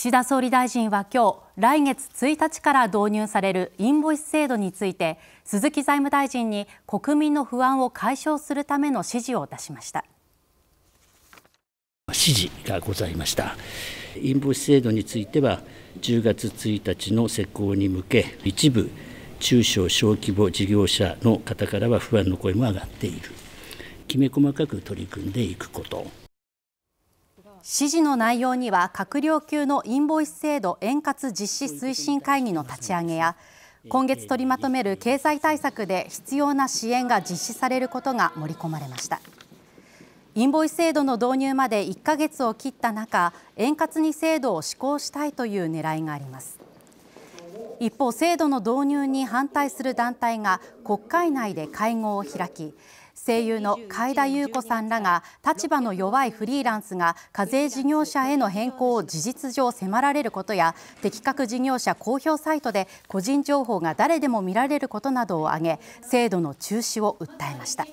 岸田総理大臣は今日来月1日から導入されるインボイス制度について鈴木財務大臣に国民の不安を解消するための指示を出しました指示がございましたインボイス制度については10月1日の施行に向け一部中小小規模事業者の方からは不安の声も上がっているきめ細かく取り組んでいくこと指示の内容には閣僚級のインボイス制度円滑実施推進会議の立ち上げや今月取りまとめる経済対策で必要な支援が実施されることが盛り込まれましたインボイス制度の導入まで1ヶ月を切った中円滑に制度を施行したいという狙いがあります一方制度の導入に反対する団体が国会内で会合を開き声優の海田裕子さんらが立場の弱いフリーランスが課税事業者への変更を事実上迫られることや適格事業者公表サイトで個人情報が誰でも見られることなどを挙げ制度の中止を訴えました。